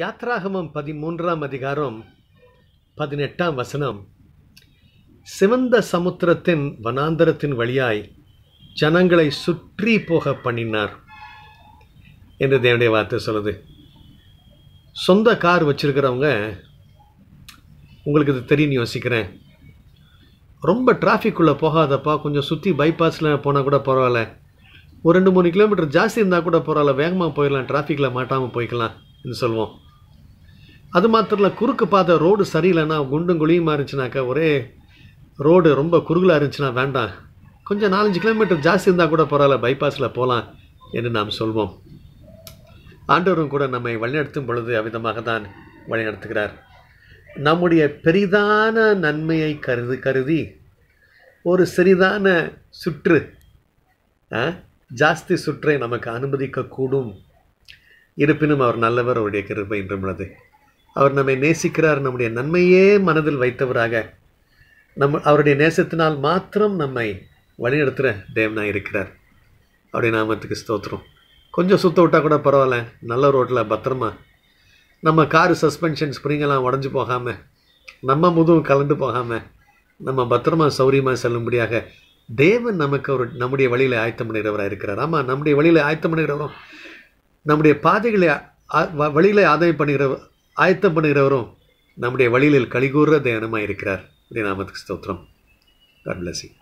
யாத்ராகமம் பதிமூன்றாம் அதிகாரம் பதினெட்டாம் வசனம் சிவந்த சமுத்திரத்தின் வனாந்தரத்தின் வழியாய் ஜனங்களை சுற்றி போக பண்ணினார் என்று தேவனுடைய வார்த்தை சொல்லுது சொந்த கார் வச்சுருக்கிறவங்க உங்களுக்கு இது தெரியும் யோசிக்கிறேன் ரொம்ப டிராஃபிக்குள்ளே போகாதப்பா கொஞ்சம் சுற்றி பைபாஸில் போனால் கூட பரவாயில்ல ஒரு ரெண்டு மூணு கிலோமீட்டர் ஜாஸ்தி இருந்தால் கூட பரவாயில்ல வேகமாக போயிடலாம் டிராஃபிக்கில் மாட்டாமல் போய்க்கலாம் சொல்லுவோம் அது மாத்திரம் இல்லை குறுக்கு பார்த்த ரோடு சரியில்லைன்னா குண்டும் குழியுமா இருந்துச்சுனாக்கா ஒரே ரோடு ரொம்ப குறுகலாக இருந்துச்சுன்னா வேண்டாம் கொஞ்சம் நாலஞ்சு கிலோமீட்டர் ஜாஸ்தி இருந்தால் கூட பரவாயில்ல பைபாஸில் போகலாம் என்று நாம் சொல்வோம் ஆண்டவரும் கூட நம்மை வழிநடத்தும் பொழுது அவ்விதமாக தான் வழிநடத்துகிறார் நம்முடைய பெரிதான நன்மையை கருது கருதி ஒரு சிறிதான சுற்று ஜாஸ்தி சுற்றை நமக்கு அனுமதிக்கக்கூடும் இருப்பினும் அவர் நல்லவர் அவருடைய கிருபை இன்றும் உள்ளது அவர் நம்மை நேசிக்கிறார் நம்முடைய நன்மையே மனதில் வைத்தவராக நம் அவருடைய நேசத்தினால் மாத்திரம் நம்மை வழிநடத்துகிற தேவனாக இருக்கிறார் அவருடைய நாமத்துக்கு ஸ்தோத்திரம் கொஞ்சம் சுத்த விட்டால் கூட பரவாயில்ல நல்ல ரோட்டில் பத்திரமா நம்ம காரு சஸ்பென்ஷன் ஸ்ப்ரிங்கெல்லாம் உடஞ்சி போகாமல் நம்ம முதுவும் கலந்து போகாமல் நம்ம பத்திரமா சௌரியமாக செல்லும்படியாக தேவன் நமக்கு ஒரு நம்முடைய வழியில் ஆயத்தம் பண்ணுகிறவராக இருக்கிறார் ஆமாம் நம்முடைய வழியில் ஆயத்தம் பண்ணுகிறவரும் நம்முடைய பாதைகளை வழிகளை ஆதாயம் பண்ணுகிற ஆயத்தம் பண்ணுகிறவரும் நம்முடைய வழியில் கலிகூற தயானமாக இருக்கிறார் நாமத்துக்கு ஸ்தோத்திரம் கட் பிளஸ்ஸிங்